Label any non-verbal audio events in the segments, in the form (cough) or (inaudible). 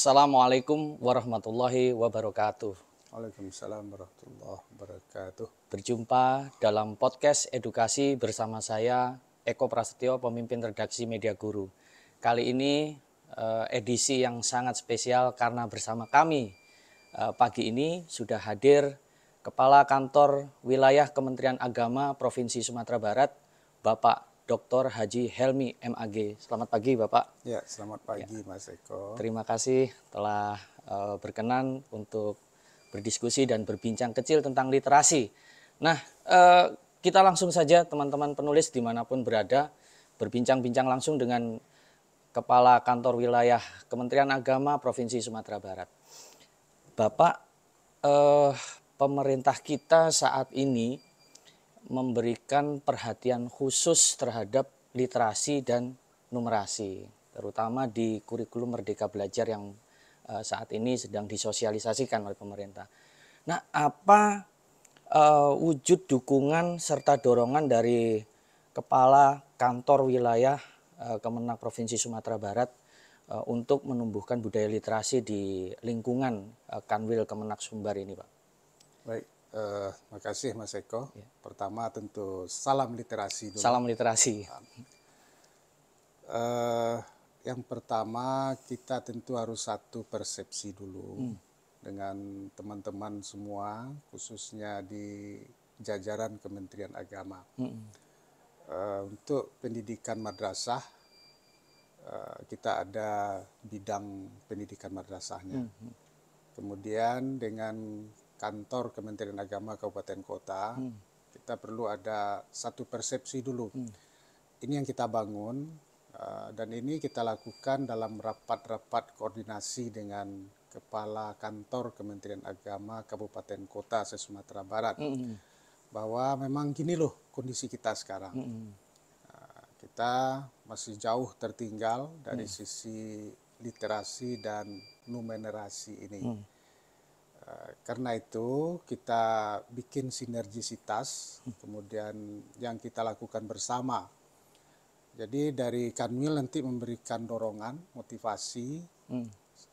Assalamualaikum warahmatullahi wabarakatuh. Waalaikumsalam warahmatullahi wabarakatuh. Berjumpa dalam podcast edukasi bersama saya Eko Prasetyo, pemimpin redaksi Media Guru. Kali ini eh, edisi yang sangat spesial karena bersama kami eh, pagi ini sudah hadir Kepala Kantor Wilayah Kementerian Agama Provinsi Sumatera Barat, Bapak Dr. Haji Helmi MAG. Selamat pagi Bapak. Ya, selamat pagi ya. Mas Eko. Terima kasih telah uh, berkenan untuk berdiskusi dan berbincang kecil tentang literasi. Nah, uh, kita langsung saja teman-teman penulis dimanapun berada berbincang-bincang langsung dengan Kepala Kantor Wilayah Kementerian Agama Provinsi Sumatera Barat. Bapak, uh, pemerintah kita saat ini memberikan perhatian khusus terhadap literasi dan numerasi, terutama di kurikulum Merdeka Belajar yang eh, saat ini sedang disosialisasikan oleh pemerintah. Nah, apa uh, wujud dukungan serta dorongan dari Kepala Kantor Wilayah uh, Kemenang Provinsi Sumatera Barat uh, untuk menumbuhkan budaya literasi di lingkungan uh, Kanwil Kemenak Sumbar ini, Pak? Baik, Uh, eh, terima kasih Mas Eko. Ya. Pertama tentu salam literasi dulu. Salam literasi. Uh, yang pertama kita tentu harus satu persepsi dulu hmm. dengan teman-teman semua, khususnya di jajaran Kementerian Agama. Hmm. Uh, untuk pendidikan madrasah uh, kita ada bidang pendidikan madrasahnya. Hmm. hmm. Kemudian dengan kantor Kementerian Agama Kabupaten Kota, hmm. kita perlu ada satu persepsi dulu. Hmm. Ini yang kita bangun uh, dan ini kita lakukan dalam rapat-rapat koordinasi dengan Kepala Kantor Kementerian Agama Kabupaten Kota sumatera Barat. Hmm, hmm. Bahwa memang gini loh kondisi kita sekarang. Hmm. Uh, kita masih jauh tertinggal dari hmm. sisi literasi dan numerasi ini. Hmm karena itu kita bikin sinergisitas, kemudian yang kita lakukan bersama. Jadi dari Kanwil nanti memberikan dorongan, motivasi hmm.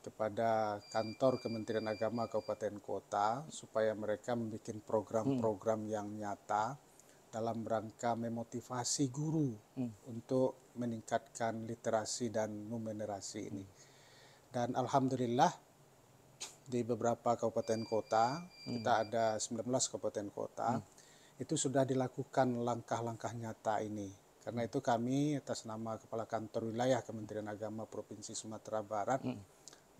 kepada kantor Kementerian Agama Kabupaten Kota supaya mereka membuat program-program hmm. yang nyata dalam rangka memotivasi guru hmm. untuk meningkatkan literasi dan numerasi ini. Hmm. Dan alhamdulillah di beberapa kabupaten kota, hmm. kita ada 19 kabupaten kota, hmm. itu sudah dilakukan langkah-langkah nyata ini. Karena hmm. itu kami atas nama Kepala Kantor Wilayah Kementerian Agama Provinsi Sumatera Barat hmm.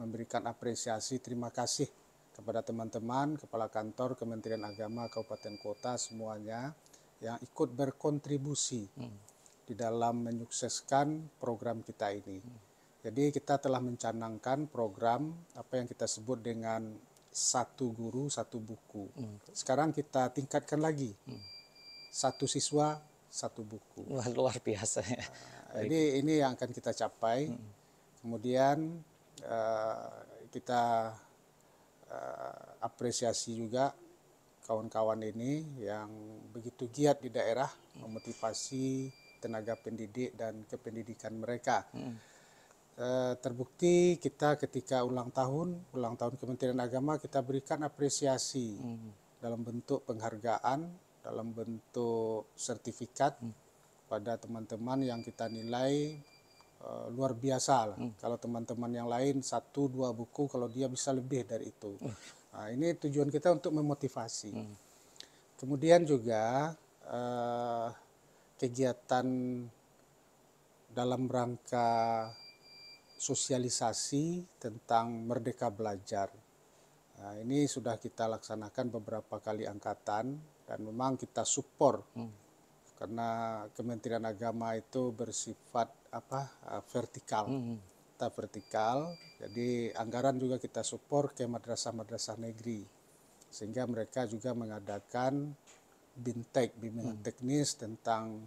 memberikan apresiasi, terima kasih kepada teman-teman Kepala Kantor Kementerian Agama Kabupaten Kota semuanya yang ikut berkontribusi hmm. di dalam menyukseskan program kita ini. Hmm jadi kita telah mencanangkan program apa yang kita sebut dengan satu guru satu buku. Hmm. Sekarang kita tingkatkan lagi hmm. satu siswa satu buku. luar biasa. Ya. Nah, (laughs) ini yang akan kita capai. Hmm. Kemudian eh, kita eh, apresiasi juga kawan-kawan ini yang begitu giat di daerah memotivasi tenaga pendidik dan kependidikan mereka. Eh, terbukti kita ketika ulang tahun, ulang tahun Kementerian Agama kita berikan apresiasi hmm. dalam bentuk penghargaan, dalam bentuk sertifikat hmm. pada teman-teman yang kita nilai uh, luar biasa lah. Hmm. Kalau teman-teman yang lain satu dua buku, kalau dia bisa lebih dari itu. Hmm. Nah, ini tujuan kita untuk memotivasi. Hmm. Kemudian juga uh, kegiatan dalam rangka sosialisasi tentang merdeka belajar. Nah, ini sudah kita laksanakan beberapa kali angkatan dan memang kita support hmm. karena Kementerian Agama itu bersifat apa eh, vertikal, hmm, hmm. kita vertikal. Jadi anggaran juga kita support ke madrasah-madrasah negeri sehingga mereka juga mengadakan bintek bimbingan hmm. teknis tentang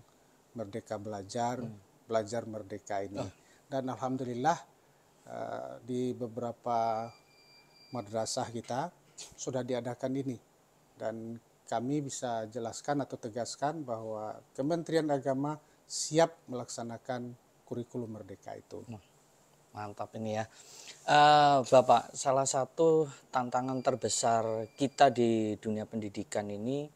merdeka belajar, hmm. belajar merdeka ini. Oh dan alhamdulillah eh, di beberapa madrasah kita sudah diadakan ini dan kami bisa jelaskan atau tegaskan bahwa Kementerian Agama siap melaksanakan kurikulum merdeka itu. Hmm, mantap ini ya, eh, Bapak. Salah satu tantangan terbesar kita di dunia pendidikan ini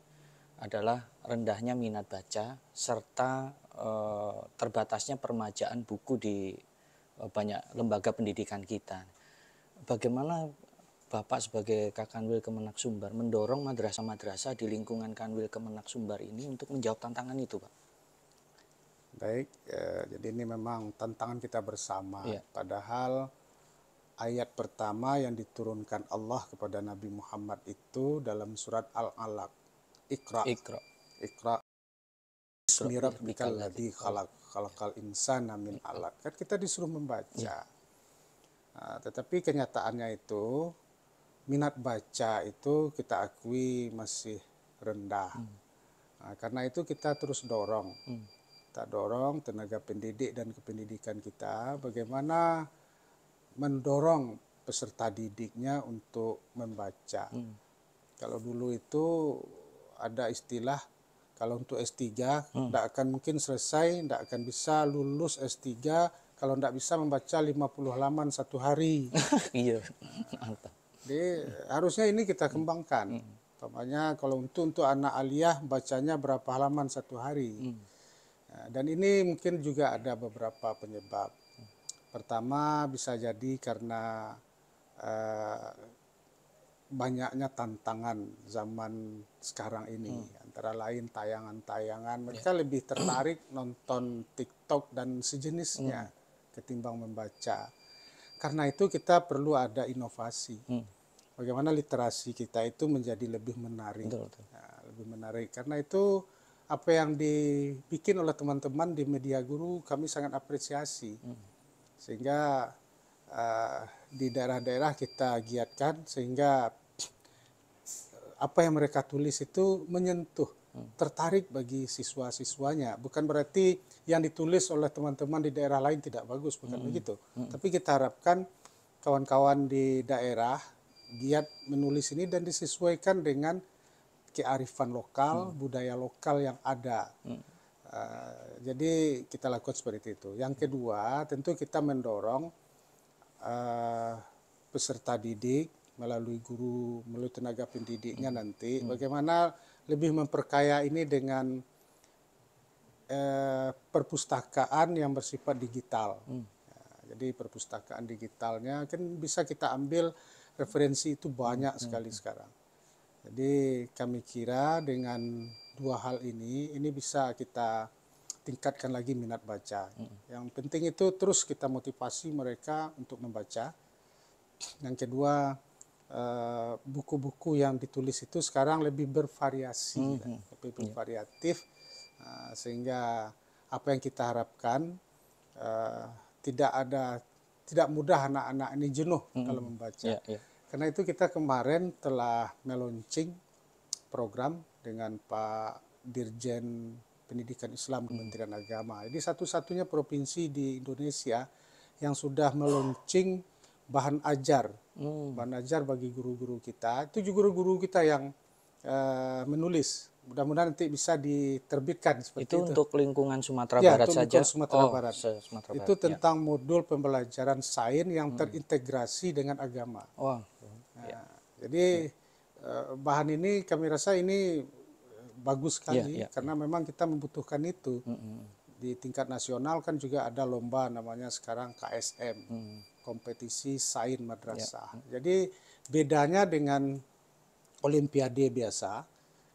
adalah rendahnya minat baca serta eh, terbatasnya permajaan buku di eh, banyak lembaga pendidikan kita. Bagaimana Bapak sebagai Kakanwil Kemenak Sumbar mendorong madrasah-madrasah di lingkungan Kanwil Kemenak Sumbar ini untuk menjawab tantangan itu, Pak? Baik, eh, jadi ini memang tantangan kita bersama. Ya. Padahal ayat pertama yang diturunkan Allah kepada Nabi Muhammad itu dalam surat Al-Alaq. Iqra. Iqra. Iqra Bismi rabbikal ladzi khalaq khalaqal insana min alaq. Kan kita disuruh membaca. Nah, tetapi kenyataannya itu minat baca itu kita akui masih rendah. Nah, karena itu kita terus dorong. Hmm. Kita dorong tenaga pendidik dan kependidikan kita bagaimana mendorong peserta didiknya untuk membaca. Hmm. Kalau dulu itu ada istilah kalau untuk S3, hmm. akan mungkin selesai, tidak akan bisa lulus S3 kalau tidak bisa membaca 50 halaman satu hari. (laughs) iya, Jadi harusnya ini kita kembangkan. Hmm. kalau untuk untuk anak aliyah bacanya berapa halaman satu hari. Hmm. Nah, dan ini mungkin juga ada beberapa penyebab. Hmm. Pertama bisa jadi karena eh, banyaknya tantangan zaman sekarang ini hmm. antara lain tayangan-tayangan mereka yeah. lebih tertarik (clears throat) nonton TikTok dan sejenisnya hmm. ketimbang membaca karena itu kita perlu ada inovasi hmm. bagaimana literasi kita itu menjadi lebih menarik betul, betul. Nah, lebih menarik karena itu apa yang dibikin oleh teman-teman di media guru kami sangat apresiasi hmm. sehingga uh, di daerah-daerah kita giatkan sehingga apa yang mereka tulis itu menyentuh, hmm. tertarik bagi siswa-siswanya. Bukan berarti yang ditulis oleh teman-teman di daerah lain tidak bagus, bukan hmm. begitu. Hmm. Tapi kita harapkan kawan-kawan di daerah giat menulis ini dan disesuaikan dengan kearifan lokal, hmm. budaya lokal yang ada. Hmm. Uh, jadi kita lakukan seperti itu. Yang kedua, tentu kita mendorong uh, peserta didik melalui guru, melalui tenaga pendidiknya hmm. nanti, hmm. bagaimana lebih memperkaya ini dengan eh, perpustakaan yang bersifat digital. Hmm. Ya, jadi perpustakaan digitalnya kan bisa kita ambil referensi itu banyak hmm. sekali hmm. sekarang. Jadi kami kira dengan dua hal ini, ini bisa kita tingkatkan lagi minat baca. Hmm. Yang penting itu terus kita motivasi mereka untuk membaca. Yang kedua, Eh, buku-buku yang ditulis itu sekarang lebih bervariasi, mm -hmm. ya, hmm. lebih iya. bervariatif, yeah. sehingga apa yang kita harapkan uh, tidak ada tidak mudah anak-anak ini jenuh mm -hmm. kalau membaca. Yeah, yeah. Karena itu kita kemarin telah meluncing program dengan Pak Dirjen Pendidikan Islam hmm. Kementerian mm Agama. Ini satu-satunya provinsi di Indonesia yang sudah meluncing bahan ajar hmm. bahan ajar bagi guru-guru kita. Tujuh guru-guru kita yang uh, menulis. Mudah-mudahan nanti bisa diterbitkan seperti itu. Itu untuk lingkungan Sumatera ya, Barat saja. oh, Sumatera Barat. Itu ya. tentang ya. modul pembelajaran sains yang hmm. terintegrasi dengan agama. Oh. Nah, ya. Jadi ya. bahan ini kami rasa ini eh, bagus sekali ya, ya. karena memang kita membutuhkan itu. Hmm. hmm, hmm. Di tingkat nasional kan juga ada lomba namanya sekarang KSM. Hmm kompetisi sain madrasah. Ya. Jadi bedanya dengan olimpiade biasa,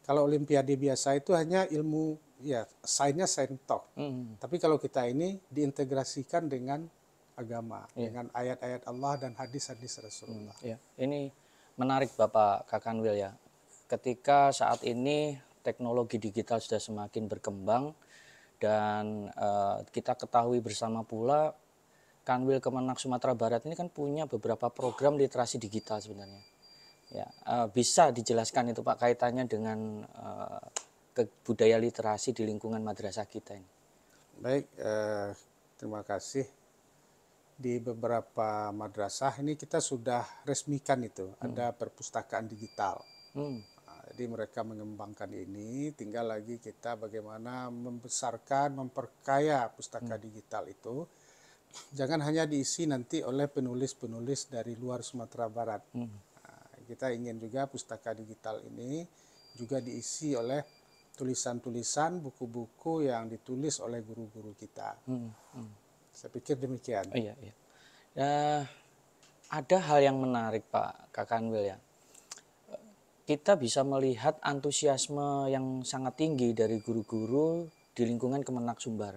kalau olimpiade biasa itu hanya ilmu ya sainnya sain tok. Mm. Tapi kalau kita ini diintegrasikan dengan agama, ya. dengan ayat-ayat Allah dan hadis-hadis Rasulullah. Mm. Ini menarik Bapak Kakan Wil ya. Ketika saat ini teknologi digital sudah semakin berkembang dan uh, kita ketahui bersama pula Kanwil Kemenak Sumatera Barat ini kan punya beberapa program literasi digital sebenarnya. Ya, eh, bisa dijelaskan itu Pak kaitannya dengan uh, literasi di lingkungan madrasah kita ini. Baik, eh, terima kasih. Di beberapa madrasah ini kita sudah resmikan itu, hmm. ada perpustakaan digital. Hmm. Nah, jadi mereka mengembangkan ini, tinggal lagi kita bagaimana membesarkan, memperkaya pustaka hmm. digital itu jangan hanya diisi nanti oleh penulis-penulis dari luar Sumatera Barat. Hmm. Nah, kita ingin juga pustaka digital ini juga diisi oleh tulisan-tulisan, buku-buku yang ditulis oleh guru-guru kita. Hmm. Hmm. Saya pikir demikian. Oh, iya, iya. Ya, ada hal yang menarik Pak Kakanwil ya. Kita bisa melihat antusiasme yang sangat tinggi dari guru-guru di lingkungan Kemenak Sumbar.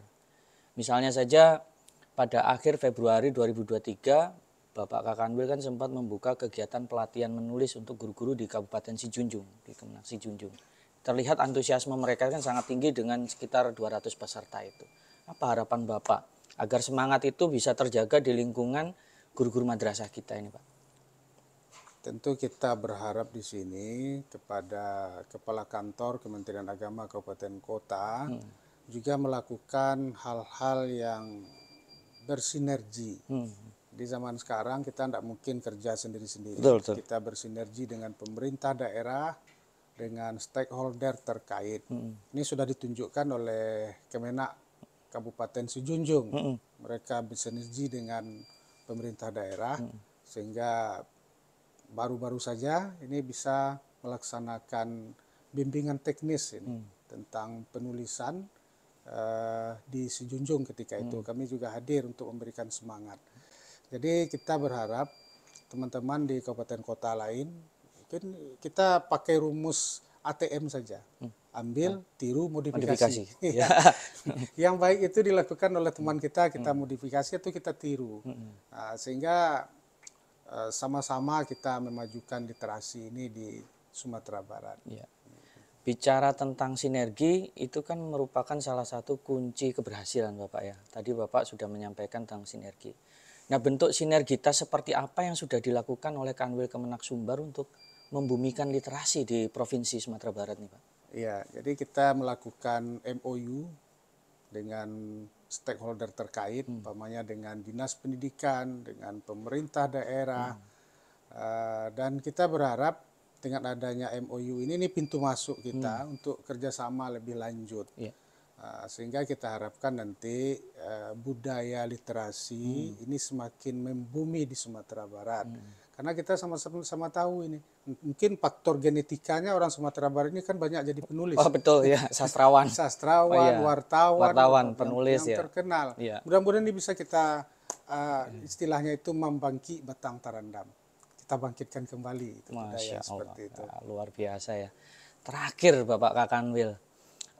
Misalnya saja pada akhir Februari 2023, Bapak Kakanwil kan sempat membuka kegiatan pelatihan menulis untuk guru-guru di Kabupaten Sijunjung, di Kemenang Sijunjung. Terlihat antusiasme mereka kan sangat tinggi dengan sekitar 200 peserta itu. Apa harapan Bapak agar semangat itu bisa terjaga di lingkungan guru-guru madrasah kita ini, Pak? Tentu kita berharap di sini kepada Kepala Kantor Kementerian Agama Kabupaten Kota hmm. juga melakukan hal-hal yang bersinergi. Hmm. Di zaman sekarang kita tidak mungkin kerja sendiri-sendiri. Kita bersinergi dengan pemerintah daerah, dengan stakeholder terkait. Hmm. Ini sudah ditunjukkan oleh Kemenak Kabupaten Sijunjung. Hmm. Mereka bersinergi dengan pemerintah daerah hmm. sehingga baru-baru saja ini bisa melaksanakan bimbingan teknis ini hmm. tentang penulisan uh, Sejunjung ketika itu. Hmm. Kami juga hadir untuk memberikan semangat. Jadi kita berharap teman-teman di kabupaten kota lain mungkin kita pakai rumus ATM saja. Hmm. Ambil, nah, tiru, modifikasi. modifikasi. (laughs) Iya. Iya. Yang baik itu dilakukan oleh teman kita, kita hmm. modifikasi atau kita tiru. Hmm. hmm. Nah, sehingga eh, sama-sama uh, kita memajukan literasi ini di Sumatera Barat. Ya bicara tentang sinergi itu kan merupakan salah satu kunci keberhasilan Bapak ya. Tadi Bapak sudah menyampaikan tentang sinergi. Nah bentuk sinergitas seperti apa yang sudah dilakukan oleh Kanwil Kemenak Sumbar untuk membumikan literasi di Provinsi Sumatera Barat nih Pak? Iya, jadi kita melakukan MOU dengan stakeholder terkait, hmm. umpamanya dengan dinas pendidikan, dengan pemerintah daerah, hmm. uh, dan kita berharap dengan adanya MOU ini ini pintu masuk kita hmm. untuk kerjasama lebih lanjut yeah. Iya. uh, sehingga kita harapkan nanti uh, budaya literasi hmm. ini semakin membumi di Sumatera Barat hmm. karena kita sama-sama tahu ini mungkin faktor genetikanya orang Sumatera Barat ini kan banyak jadi penulis oh betul ya (laughs) sastrawan sastrawan oh, iya. wartawan wartawan penulis yang, ya terkenal ya. mudah-mudahan ini bisa kita uh, istilahnya itu membangkit batang terendam kita bangkitkan kembali itu Masya budaya Allah. seperti itu. Ya, luar biasa ya. Terakhir Bapak Kakanwil,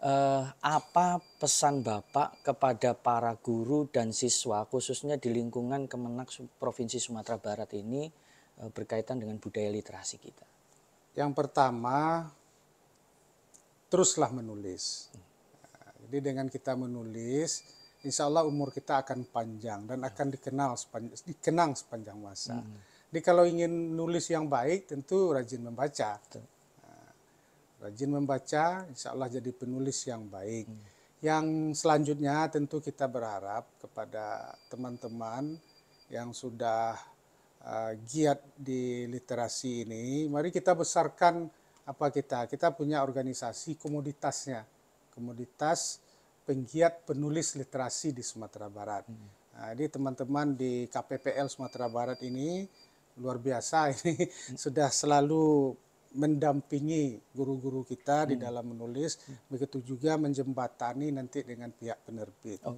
eh, apa pesan Bapak kepada para guru dan siswa khususnya di lingkungan Kemenak Provinsi Sumatera Barat ini eh, berkaitan dengan budaya literasi kita? Yang pertama, teruslah menulis. Nah, jadi dengan kita menulis, insya Allah umur kita akan panjang dan hmm. akan dikenal sepanjang, dikenang sepanjang masa. Hmm jadi kalau ingin nulis yang baik tentu rajin membaca. Nah, rajin membaca, insya Allah jadi penulis yang baik. Hmm. Yang selanjutnya tentu kita berharap kepada teman-teman yang sudah uh, giat di literasi ini, mari kita besarkan apa kita. Kita punya organisasi komoditasnya, komoditas penggiat penulis literasi di Sumatera Barat. Hmm. Nah, jadi teman-teman di KPPL Sumatera Barat ini luar biasa (laughs) ini hmm. sudah selalu mendampingi guru-guru kita hmm. di dalam menulis hmm. begitu juga menjembatani nanti dengan pihak penerbit. Oh.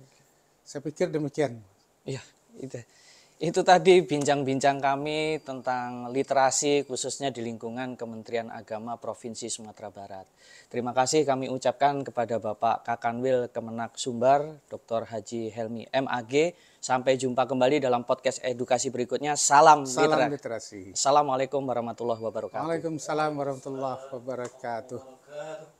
Saya pikir demikian. Iya, itu itu tadi bincang-bincang kami tentang literasi khususnya di lingkungan Kementerian Agama Provinsi Sumatera Barat. Terima kasih kami ucapkan kepada Bapak Kakanwil Kemenak Sumbar, Dr. Haji Helmi MAG. Sampai jumpa kembali dalam podcast edukasi berikutnya. Salam, Salam litera literasi. Assalamualaikum warahmatullahi wabarakatuh. Waalaikumsalam warahmatullahi wabarakatuh.